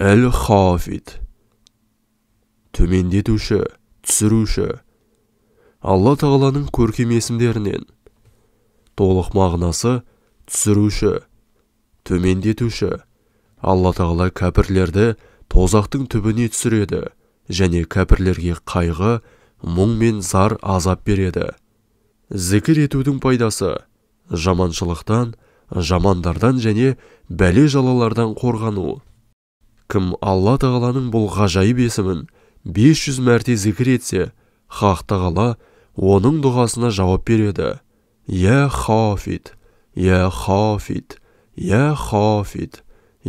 әл хафид төмендетуші түсіруші алла тағаланың көркем есімдерінен толық мағынасы түсіруші төмендетуші алла тағала кәпірлерді тозақтың түбіне түсіреді және кәпірлерге қайғы мұң мен зар азап береді зікір етудің пайдасы жаманшылықтан жамандардан және бәле жалалардан қорғану кім алла тағаланың бұл ғажайып есімін 500 мәрте зікір етсе хақ тағала оның дұғасына жауап береді иә хафид я хафид я хафид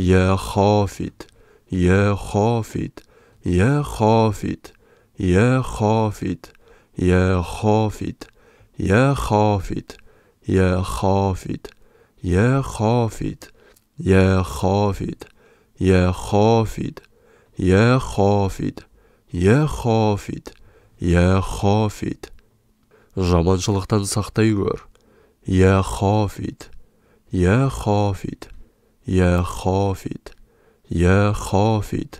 я хафид я хафид я хафид я хафид я хафид я хафид иә хафид иә хафид иә хафид Я خافض я خافض я خافض я خافض жаманшылықтан сақтай көр я хафид я хафид я хафид я хафид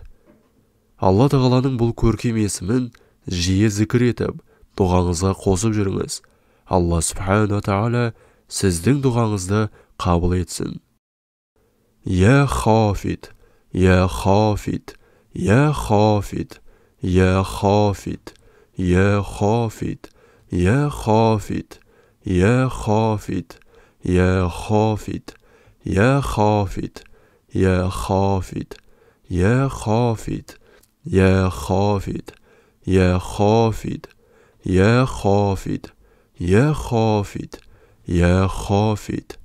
алла тағаланың бұл көркем есімін жиі зікір етіп дұғаңызға қосып жүріңіз алла субхана тағала сіздің дұғаңызды қабыл етсін я хафид یا خافت یا خافت یا خافت یا خافت یا خافت یا خافت یا خافت یا خافت یا خافت یا خافت یا خافت یا خافت یا خافت یا خافت یا خافید